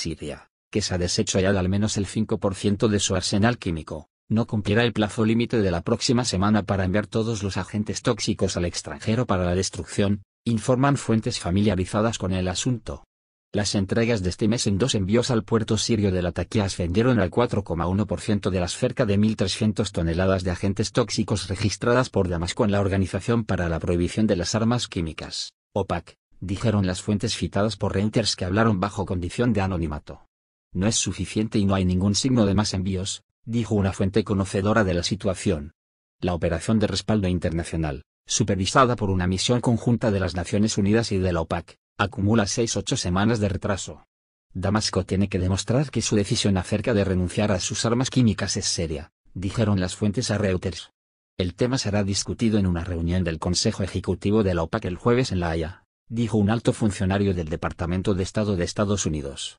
Siria, que se ha deshecho ya de al menos el 5% de su arsenal químico, no cumplirá el plazo límite de la próxima semana para enviar todos los agentes tóxicos al extranjero para la destrucción, informan fuentes familiarizadas con el asunto. Las entregas de este mes en dos envíos al puerto sirio la Latakia ascendieron al 4,1% de las cerca de 1.300 toneladas de agentes tóxicos registradas por Damasco en la Organización para la Prohibición de las Armas Químicas, OPAC, dijeron las fuentes citadas por Reuters que hablaron bajo condición de anonimato. No es suficiente y no hay ningún signo de más envíos, dijo una fuente conocedora de la situación. La operación de respaldo internacional, supervisada por una misión conjunta de las Naciones Unidas y de la OPAC, acumula 6-8 semanas de retraso. Damasco tiene que demostrar que su decisión acerca de renunciar a sus armas químicas es seria, dijeron las fuentes a Reuters. El tema será discutido en una reunión del Consejo Ejecutivo de la OPAC el jueves en La Haya dijo un alto funcionario del Departamento de Estado de Estados Unidos.